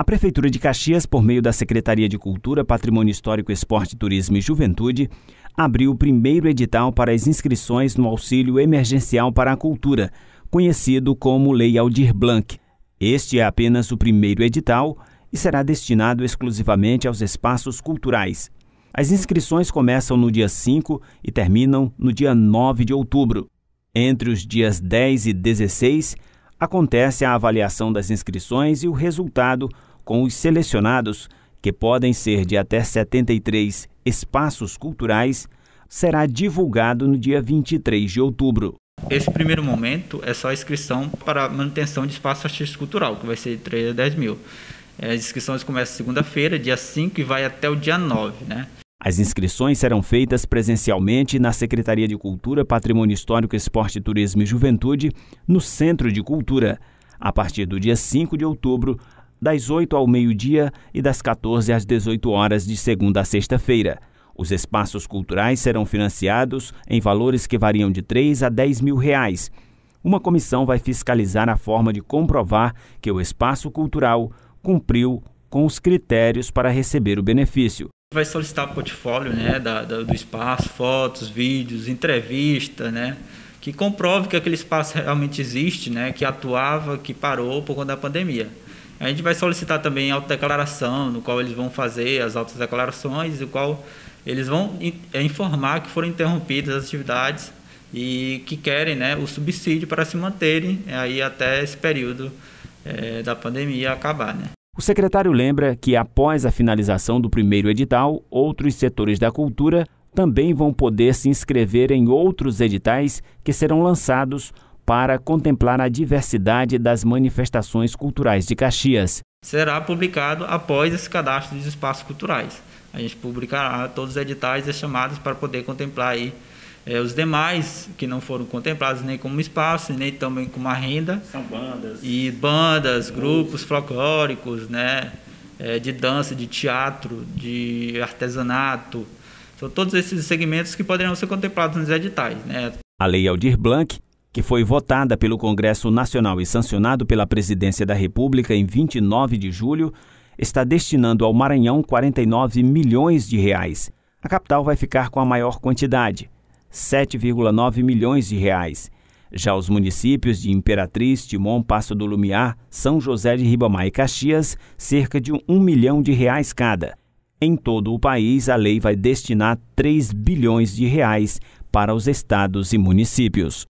A Prefeitura de Caxias, por meio da Secretaria de Cultura, Patrimônio Histórico, Esporte, Turismo e Juventude, abriu o primeiro edital para as inscrições no Auxílio Emergencial para a Cultura, conhecido como Lei Aldir Blanc. Este é apenas o primeiro edital e será destinado exclusivamente aos espaços culturais. As inscrições começam no dia 5 e terminam no dia 9 de outubro. Entre os dias 10 e 16, acontece a avaliação das inscrições e o resultado com os selecionados, que podem ser de até 73 espaços culturais, será divulgado no dia 23 de outubro. Esse primeiro momento é só a inscrição para manutenção de espaço artístico cultural, que vai ser de 3 a 10 mil. É, as inscrições começam segunda-feira, dia 5, e vai até o dia 9. Né? As inscrições serão feitas presencialmente na Secretaria de Cultura, Patrimônio Histórico, Esporte, Turismo e Juventude, no Centro de Cultura. A partir do dia 5 de outubro, das 8 ao meio-dia e das 14 às 18 horas de segunda a sexta-feira. Os espaços culturais serão financiados em valores que variam de 3 a 10 mil reais. Uma comissão vai fiscalizar a forma de comprovar que o espaço cultural cumpriu com os critérios para receber o benefício. Vai solicitar portfólio né, da, da, do espaço, fotos, vídeos, entrevista, né, que comprove que aquele espaço realmente existe, né, que atuava, que parou por conta da pandemia. A gente vai solicitar também autodeclaração, no qual eles vão fazer as autodeclarações, no qual eles vão é, informar que foram interrompidas as atividades e que querem né, o subsídio para se manterem é, aí até esse período é, da pandemia acabar. Né? O secretário lembra que após a finalização do primeiro edital, outros setores da cultura também vão poder se inscrever em outros editais que serão lançados para contemplar a diversidade das manifestações culturais de Caxias. Será publicado após esse cadastro dos espaços culturais. A gente publicará todos os editais e chamadas para poder contemplar aí é, os demais que não foram contemplados nem como espaço, nem também como renda. São bandas. E bandas, grupos folclóricos, né? É, de dança, de teatro, de artesanato. São todos esses segmentos que poderão ser contemplados nos editais. Né? A Lei Aldir Blanc que foi votada pelo Congresso Nacional e sancionado pela Presidência da República em 29 de julho, está destinando ao Maranhão 49 milhões de reais. A capital vai ficar com a maior quantidade, 7,9 milhões de reais. Já os municípios de Imperatriz, Timon, Passo do Lumiar, São José de Ribamar e Caxias, cerca de um milhão de reais cada. Em todo o país, a lei vai destinar 3 bilhões de reais para os estados e municípios.